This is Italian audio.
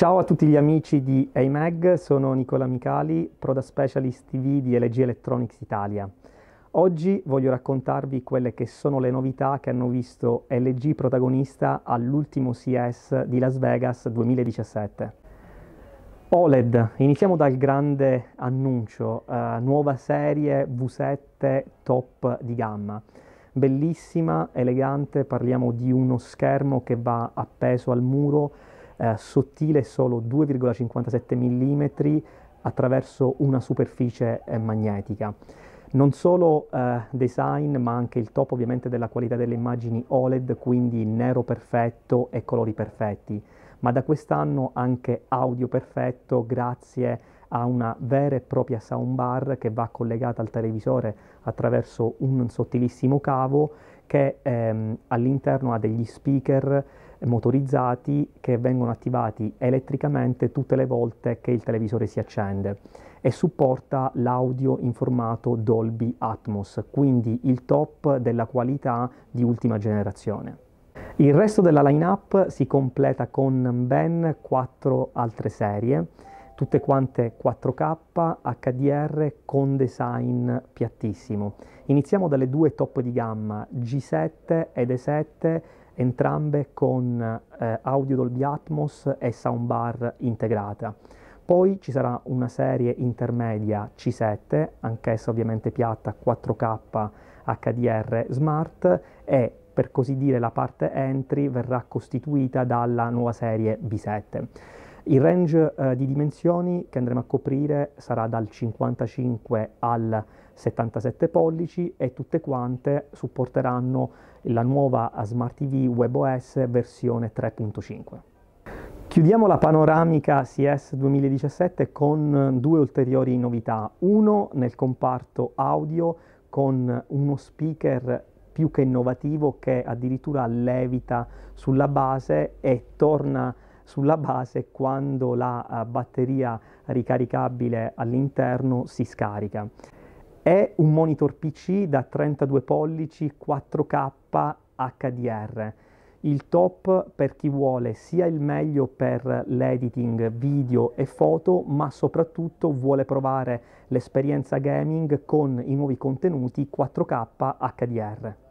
Ciao a tutti gli amici di AMAG, sono Nicola Micali, Proda Specialist TV di LG Electronics Italia. Oggi voglio raccontarvi quelle che sono le novità che hanno visto LG protagonista all'ultimo CS di Las Vegas 2017. OLED, iniziamo dal grande annuncio, eh, nuova serie V7 top di gamma. Bellissima, elegante, parliamo di uno schermo che va appeso al muro eh, sottile solo 2,57 mm attraverso una superficie eh, magnetica. Non solo eh, design, ma anche il top ovviamente della qualità delle immagini OLED, quindi nero perfetto e colori perfetti, ma da quest'anno anche audio perfetto grazie a una vera e propria soundbar che va collegata al televisore attraverso un sottilissimo cavo che ehm, all'interno ha degli speaker motorizzati che vengono attivati elettricamente tutte le volte che il televisore si accende e supporta l'audio in formato Dolby Atmos, quindi il top della qualità di ultima generazione. Il resto della lineup si completa con ben quattro altre serie, tutte quante 4K HDR con design piattissimo. Iniziamo dalle due top di gamma G7 ed E7 entrambe con eh, audio Dolby Atmos e soundbar integrata. Poi ci sarà una serie intermedia C7, anch'essa ovviamente piatta 4K HDR Smart e per così dire la parte entry verrà costituita dalla nuova serie B7. Il range eh, di dimensioni che andremo a coprire sarà dal 55 al 77 pollici e tutte quante supporteranno la nuova Smart TV WebOS versione 3.5. Chiudiamo la panoramica CS 2017 con due ulteriori novità. Uno nel comparto audio con uno speaker più che innovativo che addirittura levita sulla base e torna a sulla base quando la eh, batteria ricaricabile all'interno si scarica. È un monitor PC da 32 pollici 4K HDR il top per chi vuole sia il meglio per l'editing video e foto, ma soprattutto vuole provare l'esperienza gaming con i nuovi contenuti 4K HDR.